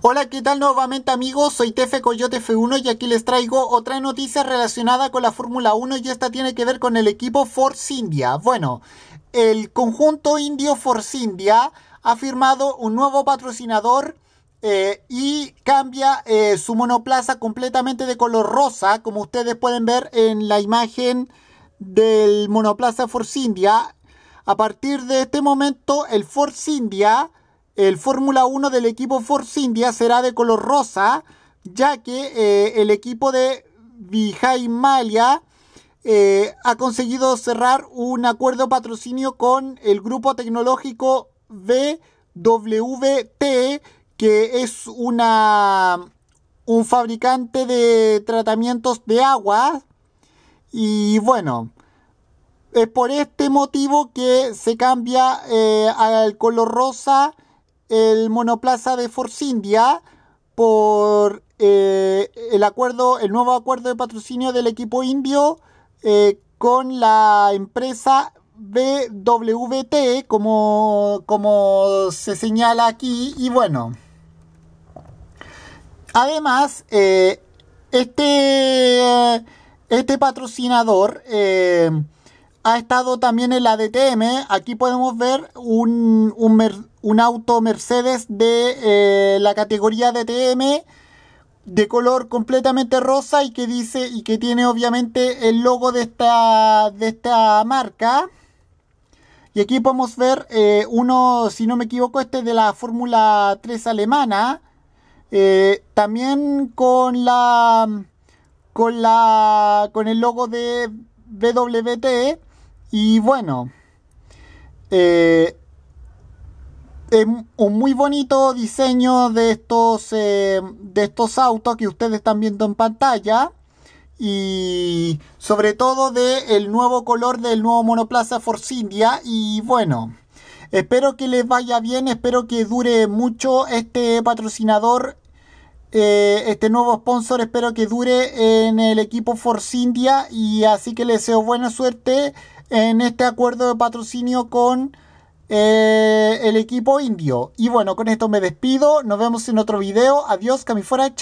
Hola, ¿qué tal nuevamente amigos? Soy Tefe Coyote F1 y aquí les traigo otra noticia relacionada con la Fórmula 1 y esta tiene que ver con el equipo Force India. Bueno, el conjunto indio Force India ha firmado un nuevo patrocinador eh, y cambia eh, su monoplaza completamente de color rosa, como ustedes pueden ver en la imagen del monoplaza Force India. A partir de este momento, el Force India el Fórmula 1 del equipo Force India será de color rosa, ya que eh, el equipo de Vijay Malia eh, ha conseguido cerrar un acuerdo patrocinio con el grupo tecnológico BWT, que es una, un fabricante de tratamientos de agua. Y bueno, es por este motivo que se cambia eh, al color rosa el monoplaza de Force India por eh, el acuerdo, el nuevo acuerdo de patrocinio del equipo indio eh, con la empresa BWT, como, como se señala aquí, y bueno. Además, eh, este, este patrocinador ha estado también en la DTM. ¿eh? Aquí podemos ver un, un, auto Mercedes de eh, la categoría DTM de color completamente rosa y que dice y que tiene obviamente el logo de esta, de esta marca. Y aquí podemos ver eh, uno, si no me equivoco, este de la Fórmula 3 alemana. también con la con la con el logo de BWT y bueno, eh, es un muy bonito diseño de estos, eh, de estos autos que ustedes están viendo en pantalla. Y sobre todo del el nuevo color del nuevo monoplaza Force India. Y bueno, espero que les vaya bien, espero que dure mucho este patrocinador eh, este nuevo sponsor espero que dure en el equipo Force India y así que les deseo buena suerte en este acuerdo de patrocinio con eh, el equipo indio. Y bueno, con esto me despido. Nos vemos en otro video. Adiós, Camifuera.